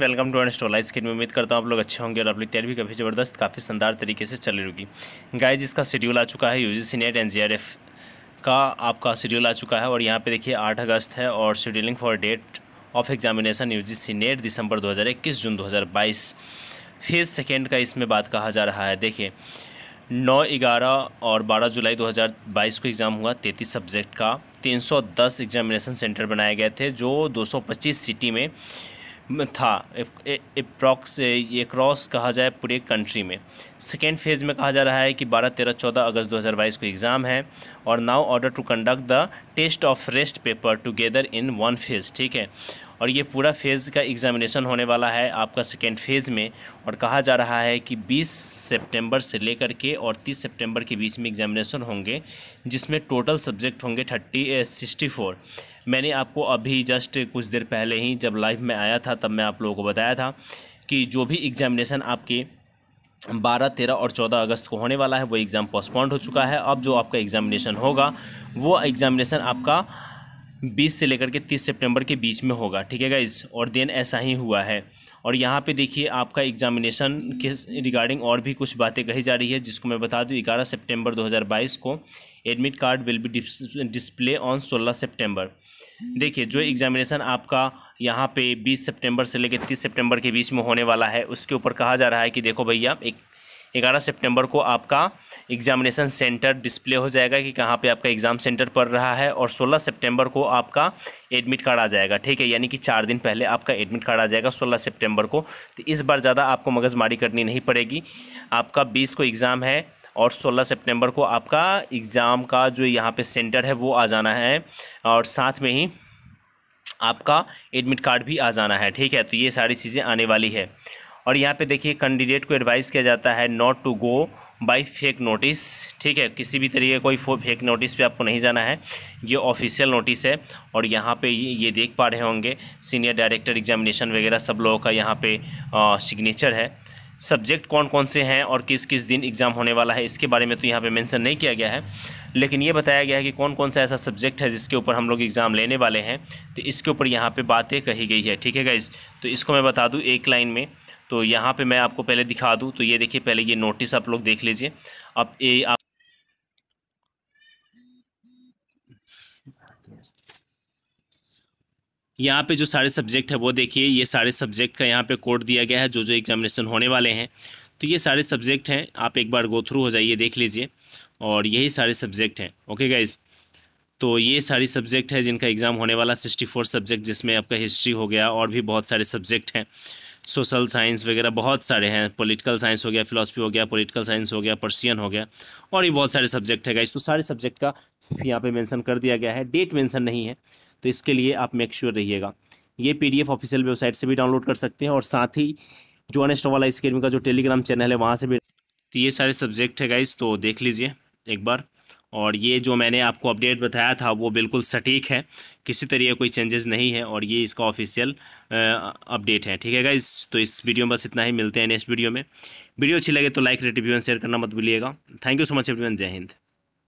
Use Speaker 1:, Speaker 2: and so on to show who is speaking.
Speaker 1: welcome to and स्टोलाइज में उम्मीद करता हूँ आप लोग अच्छे होंगे और अपनी तैयारी भी काफ़ी ज़बरदस्त काफ़ी शानदार तरीके से चल रही गाइज इसका शेड्यूल आ चुका है यूजीसी नेट एनजीआरएफ का आपका शेड्यूल आ चुका है और यहाँ पे देखिए 8 अगस्त है और scheduling for date of examination UGC NET दिसंबर दो जून दो फेज सेकेंड का इसमें बात कहा जा रहा है देखिए नौ ग्यारह और बारह जुलाई दो को एग्ज़ाम हुआ तैंतीस सब्जेक्ट का तीन एग्जामिनेशन सेंटर बनाए गए थे जो दो सिटी में था अप्रॉक्स ये क्रॉस कहा जाए पूरे कंट्री में सेकेंड फेज़ में कहा जा रहा है कि 12 तेरह चौदह अगस्त 2022 को एग्ज़ाम है और now order to conduct the test of rest paper together in one phase ठीक है और ये पूरा फेज़ का एग्ज़ामिनेशन होने वाला है आपका सेकेंड फेज़ में और कहा जा रहा है कि 20 सितंबर से लेकर के और 30 सितंबर के बीच में एग्ज़ामिनेशन होंगे जिसमें टोटल सब्जेक्ट होंगे थर्टी सिक्सटी फोर मैंने आपको अभी जस्ट कुछ देर पहले ही जब लाइव में आया था तब मैं आप लोगों को बताया था कि जो भी एग्ज़ामिनेशन आपके बारह तेरह और चौदह अगस्त को होने वाला है वो एग्ज़ाम पोस्टपोन्ड हो चुका है अब जो आपका एग्ज़ामिनेशन होगा वो एग्ज़ामिनेशन आपका बीस से लेकर के तीस सितंबर के बीच में होगा ठीक है गाइज और देन ऐसा ही हुआ है और यहाँ पे देखिए आपका एग्जामिनेशन के रिगार्डिंग और भी कुछ बातें कही जा रही है जिसको मैं बता दूँ ग्यारह सितंबर 2022 को admit card will be display on 16 सितंबर देखिए जो एग्जामिनेशन आपका यहाँ पे 20 सितंबर से लेकर 30 सितंबर के बीच में होने वाला है उसके ऊपर कहा जा रहा है कि देखो भैया एक ग्यारह सितंबर को आपका एग्जामिनेशन सेंटर डिस्प्ले हो जाएगा कि कहाँ पे आपका एग्ज़ाम सेंटर पड़ रहा है और सोलह सितंबर को आपका एडमिट कार्ड आ जाएगा ठीक है यानी कि चार दिन पहले आपका एडमिट कार्ड आ जाएगा सोलह सितंबर को तो इस बार ज़्यादा आपको मगजमारी करनी नहीं पड़ेगी आपका बीस को एग्ज़ाम है और 16 सितंबर को आपका एग्ज़ाम का जो यहाँ पे सेंटर है वो आ जाना है और साथ में ही आपका एडमिट कार्ड भी आ जाना है ठीक है तो ये सारी चीज़ें आने वाली है और यहाँ पे देखिए कैंडिडेट को एडवाइस किया जाता है not to go by fake notice ठीक है किसी भी तरीके कोई फेक नोटिस पे आपको नहीं जाना है ये ऑफिशियल नोटिस है और यहाँ पे ये देख पा रहे होंगे सीनियर डायरेक्टर एग्जामिनेशन वगैरह सब लोगों का यहाँ पे सिग्नेचर है सब्जेक्ट कौन कौन से हैं और किस किस दिन एग्ज़ाम होने वाला है इसके बारे में तो यहाँ पे मेंशन नहीं किया गया है लेकिन ये बताया गया है कि कौन कौन सा ऐसा सब्जेक्ट है जिसके ऊपर हम लोग एग्ज़ाम लेने वाले हैं तो इसके ऊपर यहाँ पे बातें कही गई है ठीक है गाइज तो इसको मैं बता दूँ एक लाइन में तो यहाँ पे मैं आपको पहले दिखा दूँ तो ये देखिए पहले ये नोटिस आप लोग देख लीजिए अब ये आप यहाँ पे जो सारे सब्जेक्ट है वो देखिए ये सारे सब्जेक्ट का यहाँ पे कोड दिया गया है जो जो एग्जामिनेशन होने वाले हैं तो ये सारे सब्जेक्ट हैं आप एक बार गो थ्रू हो जाइए देख लीजिए और यही सारे सब्जेक्ट हैं ओके गाइज़ तो ये सारी सब्जेक्ट है जिनका एग्ज़ाम होने वाला सिक्सटी फोर सब्जेक्ट जिसमें आपका हिस्ट्री हो गया और भी बहुत सारे सब्जेक्ट हैं सोशल साइंस वगैरह बहुत सारे हैं पॉलिटिकल साइंस हो गया फिलोसफी हो गया पॉलिटिकल साइंस हो गया पर्सियन हो गया और भी बहुत सारे सब्जेक्ट है गाइस तो सारे सब्जेक्ट का यहाँ पे मेंशन कर दिया गया है डेट मेंशन नहीं है तो इसके लिए आप मेक श्योर रहिएगा ये पीडीएफ ऑफिशियल वेबसाइट से भी डाउनलोड कर सकते हैं और साथ ही जो अनेस्ट वाला स्क्रीम का जो टेलीग्राम चैनल है वहाँ से भी तो ये सारे सब्जेक्ट है गाइस तो देख लीजिए एक बार और ये जो मैंने आपको अपडेट बताया था वो बिल्कुल सटीक है किसी तरह कोई चेंजेस नहीं है और ये इसका ऑफिशियल अपडेट है ठीक है गाइज तो इस वीडियो में बस इतना ही मिलते हैं नेक्स्ट वीडियो में वीडियो अच्छी लगे तो like rate review and share करना मत भूलिएगा thank you so much everyone जय हिंद